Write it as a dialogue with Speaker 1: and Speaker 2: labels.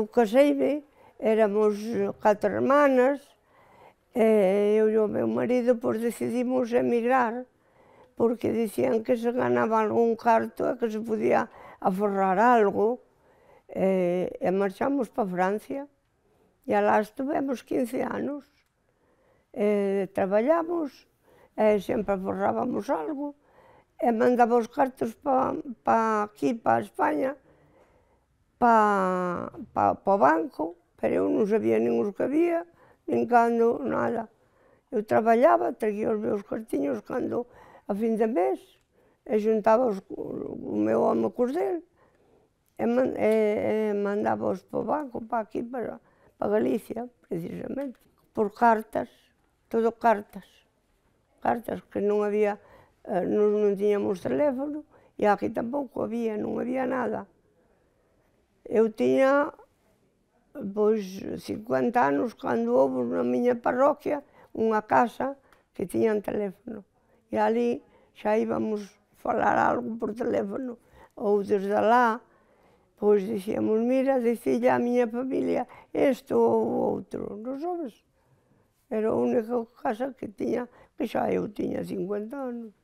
Speaker 1: eu caseime, éramos catro hermanas, e eu e o meu marido pois, decidimos emigrar, porque dicían que se ganaba algún carto e que se podía aforrar algo, e, e marchamos para Francia. E alá estuvemos 15 anos, e traballamos, e sempre aforrábamos algo, e mandaba os cartos para pa aquí, para España, pa, pa, pa banco, pero eu non sabía nin os que había, nin cando, nada. Eu traballaba, traía os meus cartiños cando a fin de mes, e xuntaba os, o meu home cos del, e, man, e, e mandaba-os para o banco, para aquí, para, para Galicia, precisamente, por cartas, todo cartas. Cartas que non había, eh, non, non tiñamos teléfono, e aquí tampouco había, non había nada. Eu tiña pois 50 anos cando houve na miña parroquia unha casa que tiñan teléfono. E ali xa íbamos falar algo por teléfono ou desde lá, pois dicíamos, mira, dicía a miña familia isto ou outro, non sabes? Era a única casa que tiña, que xa eu tiña 50 anos.